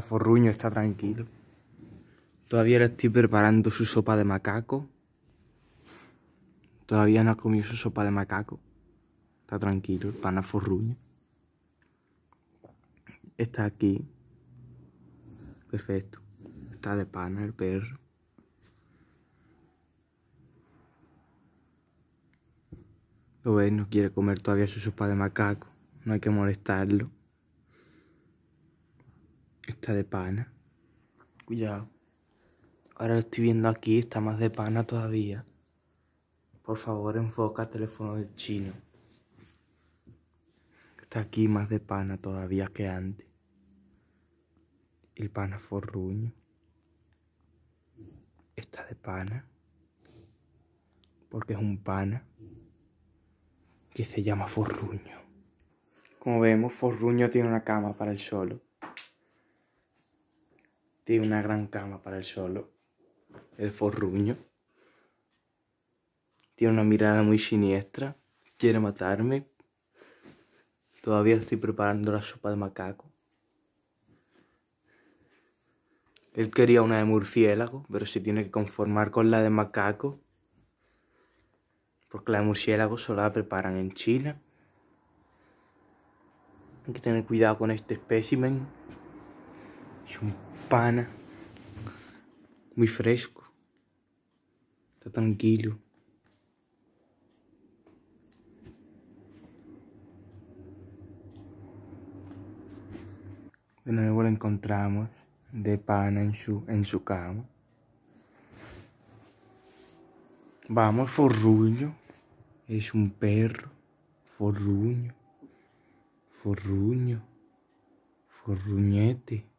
Forruño está tranquilo. Todavía le estoy preparando su sopa de macaco. Todavía no ha comido su sopa de macaco. Está tranquilo, el pana Forruño. Está aquí. Perfecto. Está de pana el perro. Lo ves, no quiere comer todavía su sopa de macaco. No hay que molestarlo. Está de pana. Cuidado. Ahora lo estoy viendo aquí, está más de pana todavía. Por favor, enfoca el teléfono del chino. Está aquí más de pana todavía que antes. El pana forruño. Está de pana. Porque es un pana que se llama forruño. Como vemos, forruño tiene una cama para el solo. Tiene una gran cama para el solo. El forruño. Tiene una mirada muy siniestra. Quiere matarme. Todavía estoy preparando la sopa de macaco. Él quería una de murciélago, pero se tiene que conformar con la de macaco. Porque la de murciélago solo la preparan en China. Hay que tener cuidado con este espécimen. pana. muito fresco. Está tranquilo. De nuevo lo encontramos de pana en su, en su cama. Vamos, forruño. Es un perro. Forruño. Forruño. Forruñete.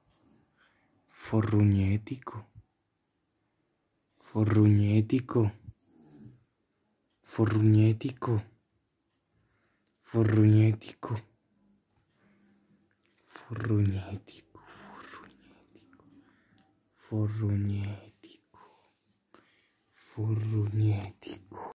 Forruñético. Forruñético. Forruñético. Forruñético. Forruñético. Forruñético. Forruñético. Forruñético.